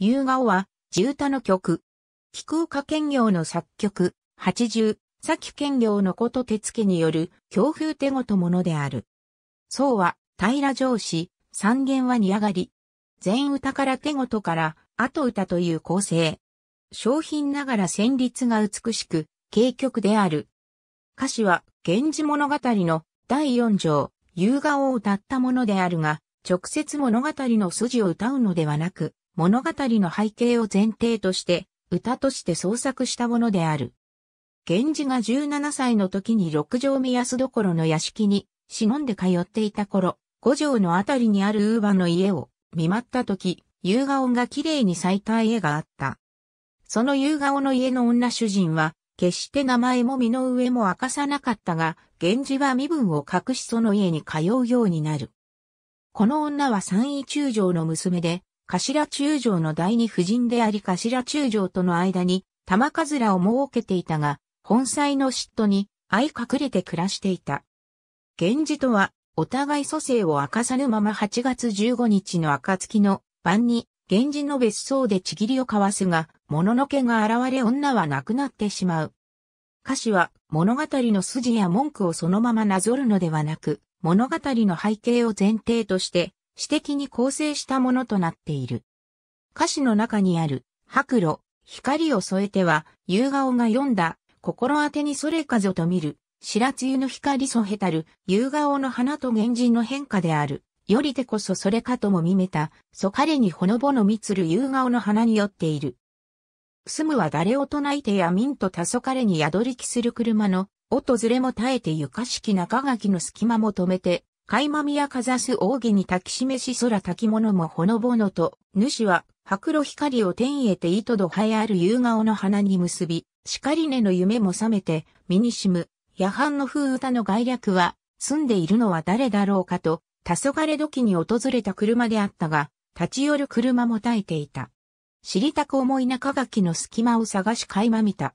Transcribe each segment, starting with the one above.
夕顔は、重多の曲。気空化兼業の作曲、八十、先兼業のこと手付による、強風手ごとものである。宋は、平上司、三弦は煮上がり。全歌から手ごとから、後歌という構成。商品ながら旋律が美しく、軽曲である。歌詞は、源氏物語の第四条、夕顔を歌ったものであるが、直接物語の筋を歌うのではなく、物語の背景を前提として歌として創作したものである。源氏が17歳の時に六条目安所の屋敷に忍んで通っていた頃、五条のあたりにあるウーバの家を見舞った時、夕顔が綺麗に咲いた絵があった。その夕顔の家の女主人は、決して名前も身の上も明かさなかったが、源氏は身分を隠しその家に通うようになる。この女は三位中将の娘で、頭中将の第二夫人であり頭中将との間に玉頭を設けていたが、本妻の嫉妬に相隠れて暮らしていた。源氏とは、お互い蘇生を明かさぬまま8月15日の暁の晩に、源氏の別荘でちぎりを交わすが、もののけが現れ女は亡くなってしまう。歌詞は物語の筋や文句をそのままなぞるのではなく、物語の背景を前提として、詩的に構成したものとなっている。歌詞の中にある、白露、光を添えては、夕顔が読んだ、心当てにそれかぞと見る、白露の光そへたる、夕顔の花と源人の変化である。よりてこそそれかとも見めた、そ彼にほのぼのみつる夕顔の花によっている。住むは誰を唱えてや民とたそ彼に宿りきする車の、音ずれも耐えて床式中垣の隙間も止めて、垣間やかざす奥義に焚きしめし空焚き物もほのぼのと、主は白露光を天へて糸土生えある夕顔の花に結び、り根の夢も覚めて、身にしむ、夜半の風歌の概略は、住んでいるのは誰だろうかと、黄昏時に訪れた車であったが、立ち寄る車も耐えていた。知りたく思い中垣の隙間を探し垣間見た。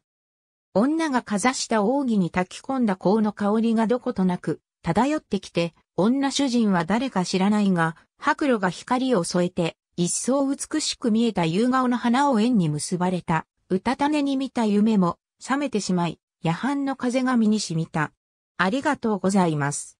女がかざした奥義に炊き込んだ香の香りがどことなく、漂ってきて、女主人は誰か知らないが、白露が光を添えて、一層美しく見えた夕顔の花を縁に結ばれた、うたた寝に見た夢も、覚めてしまい、夜半の風が身に染みた。ありがとうございます。